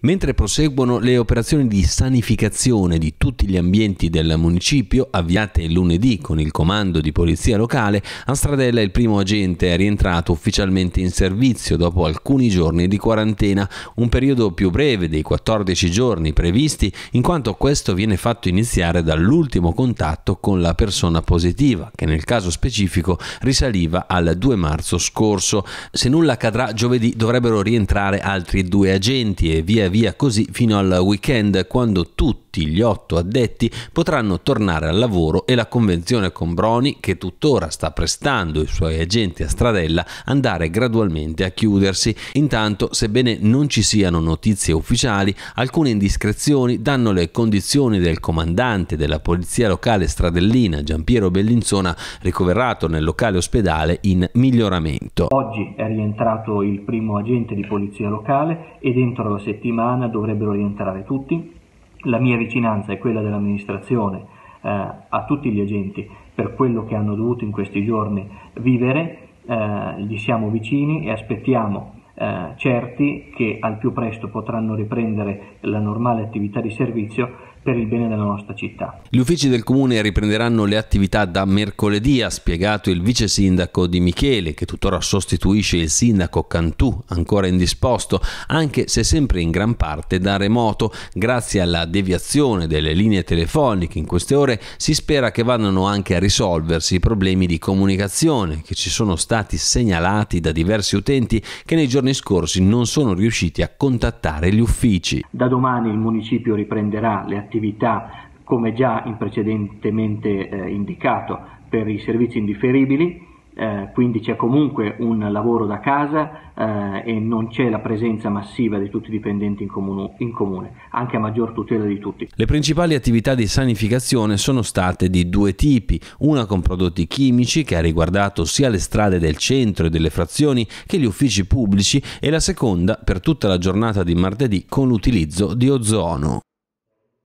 Mentre proseguono le operazioni di sanificazione di tutti gli ambienti del municipio, avviate lunedì con il comando di polizia locale, a Stradella il primo agente è rientrato ufficialmente in servizio dopo alcuni giorni di quarantena, un periodo più breve dei 14 giorni previsti, in quanto questo viene fatto iniziare dall'ultimo contatto con la persona positiva, che nel caso specifico risaliva al 2 marzo scorso. Se nulla accadrà, giovedì dovrebbero rientrare altri due agenti e via via via così fino al weekend quando tutti tutti gli otto addetti potranno tornare al lavoro e la convenzione con Broni, che tuttora sta prestando i suoi agenti a stradella, andare gradualmente a chiudersi. Intanto, sebbene non ci siano notizie ufficiali, alcune indiscrezioni danno le condizioni del comandante della polizia locale stradellina Giampiero Bellinzona, ricoverato nel locale ospedale, in miglioramento. Oggi è rientrato il primo agente di polizia locale e dentro la settimana dovrebbero rientrare tutti la mia vicinanza e quella dell'amministrazione eh, a tutti gli agenti per quello che hanno dovuto in questi giorni vivere, eh, gli siamo vicini e aspettiamo eh, certi che al più presto potranno riprendere la normale attività di servizio per il bene della nostra città. Gli uffici del comune riprenderanno le attività da mercoledì, ha spiegato il vice sindaco di Michele, che tuttora sostituisce il sindaco Cantù, ancora indisposto, anche se sempre in gran parte da remoto. Grazie alla deviazione delle linee telefoniche in queste ore si spera che vadano anche a risolversi i problemi di comunicazione che ci sono stati segnalati da diversi utenti che nei giorni scorsi non sono riusciti a contattare gli uffici. Da domani il municipio riprenderà le attività attività come già in precedentemente eh, indicato per i servizi indifferibili, eh, quindi c'è comunque un lavoro da casa eh, e non c'è la presenza massiva di tutti i dipendenti in, comune, in comune, anche a maggior tutela di tutti. Le principali attività di sanificazione sono state di due tipi, una con prodotti chimici che ha riguardato sia le strade del centro e delle frazioni che gli uffici pubblici e la seconda per tutta la giornata di martedì con l'utilizzo di ozono.